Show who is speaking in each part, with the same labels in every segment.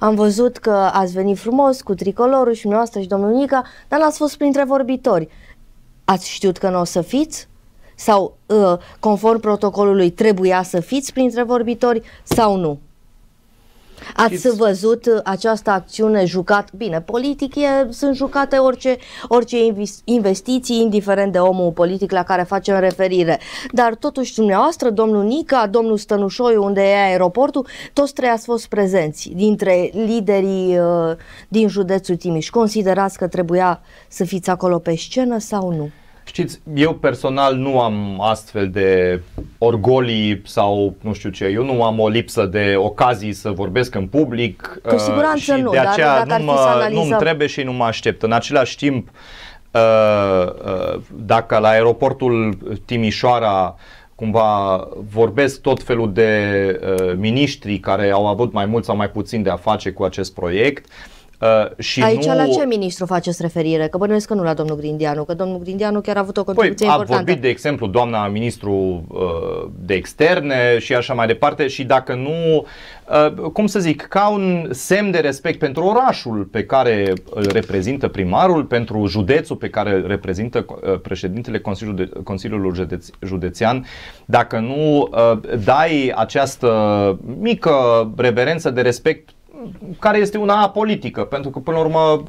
Speaker 1: Am văzut că ați venit frumos cu tricolorul și noastră și domnul Nica, dar n-ați fost printre vorbitori. Ați știut că nu o să fiți? Sau, uh, conform protocolului, trebuia să fiți printre vorbitori sau nu? Ați Știți? văzut uh, această acțiune jucat, bine, politic e, sunt jucate orice, orice investiții, indiferent de omul politic la care facem referire. Dar totuși dumneavoastră, domnul Nica, domnul Stănușoiu, unde e aeroportul, toți trei ați fost prezenți dintre liderii uh, din județul Timiș. Considerați că trebuia să fiți acolo pe scenă sau nu?
Speaker 2: Știți, eu personal nu am astfel de orgolii sau nu știu ce. Eu nu am o lipsă de ocazii să vorbesc în public Cu uh, siguranță uh, și nu, de aceea dar nu mă, nu-mi trebuie și nu mă aștept. În același timp, uh, uh, dacă la aeroportul Timișoara cumva vorbesc tot felul de uh, miniștri care au avut mai mult sau mai puțin de a face cu acest proiect, uh, Uh, și Aici nu... la ce
Speaker 1: ministru faceți referire? Că bănuiesc că nu la domnul Grindianu, că domnul Grindianu chiar a avut o contribuție păi, importantă. a vorbit,
Speaker 2: de exemplu, doamna ministru uh, de externe și așa mai departe și dacă nu, uh, cum să zic, ca un semn de respect pentru orașul pe care îl reprezintă primarul, pentru județul pe care îl reprezintă uh, președintele Consiliului, de, Consiliului Județ, Județean, dacă nu uh, dai această mică reverență de respect care este una politică, pentru că până la urmă,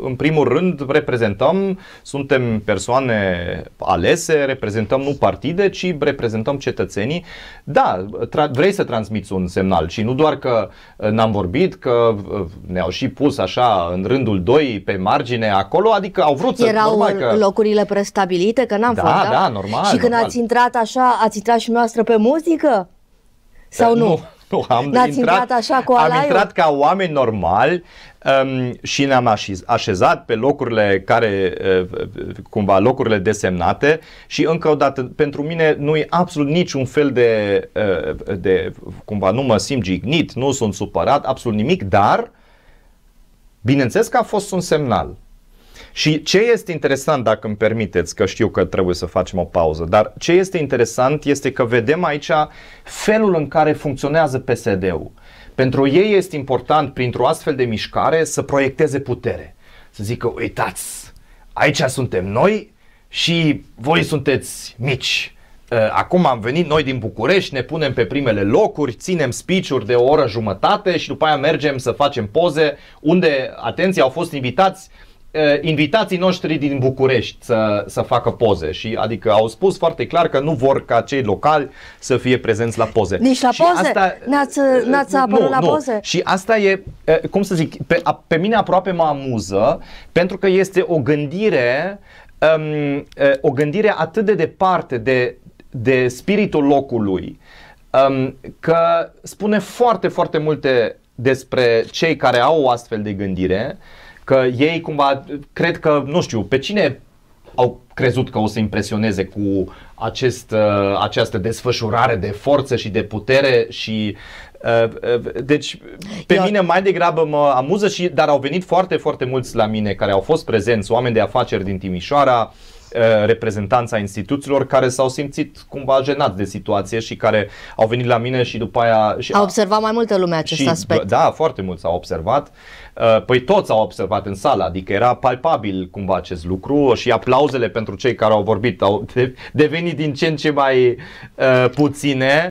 Speaker 2: în primul rând, reprezentăm, suntem persoane alese, reprezentăm nu partide, ci reprezentăm cetățenii. Da, tra- vrei să transmiți un semnal și nu doar că uh, n-am vorbit, că uh, ne-au și pus așa în rândul 2 pe margine acolo, adică au vrut să... Erau că...
Speaker 1: locurile prestabilite, că n-am da, fost, da? da, normal. Și când normal. ați intrat așa, ați intrat și noastră pe muzică? Sau da, nu? nu?
Speaker 2: am N-ați intrat, intrat așa cu alaiul? Am intrat ca oameni normali um, și ne-am așezat pe locurile care, uh, cumva, locurile desemnate și încă o dată, pentru mine nu e absolut niciun fel de, uh, de cumva, nu mă simt jignit, nu sunt supărat, absolut nimic, dar bineînțeles că a fost un semnal. Și ce este interesant, dacă îmi permiteți, că știu că trebuie să facem o pauză, dar ce este interesant este că vedem aici felul în care funcționează PSD-ul. Pentru ei este important, printr-o astfel de mișcare, să proiecteze putere. Să zică, uitați, aici suntem noi și voi sunteți mici. Ă, acum am venit noi din București, ne punem pe primele locuri, ținem speech de o oră jumătate și după aia mergem să facem poze unde, atenție, au fost invitați Eh, invitații noștri din București să, să facă poze și adică au spus foarte clar că nu vor ca cei locali să fie prezenți la poze. Nici la și poze? Asta,
Speaker 1: n-ați, eh, n-ați apărut nu, la nu. poze?
Speaker 2: Și asta e, eh, cum să zic, pe, pe mine aproape mă amuză pentru că este o gândire um, o gândire atât de departe de, de spiritul locului um, că spune foarte, foarte multe despre cei care au o astfel de gândire uh, Că ei cumva, cred că, nu știu, pe cine au crezut că o să impresioneze cu acest, uh, această desfășurare de forță și de putere și uh, uh, deci pe Iar... mine mai degrabă mă amuză și dar au venit foarte foarte mulți la mine care au fost prezenți, oameni de afaceri din Timișoara, uh, Eh, reprezentanța instituțiilor care s-au simțit cumva jenat de situație și care au venit la mine și după aia... Și a
Speaker 1: observat mai multă lume acest și, aspect.
Speaker 2: Da, foarte mult s-au observat. Eh, păi toți au observat în sală, adică era palpabil cumva acest lucru și aplauzele pentru cei care au vorbit au devenit din ce în ce mai uh, puține.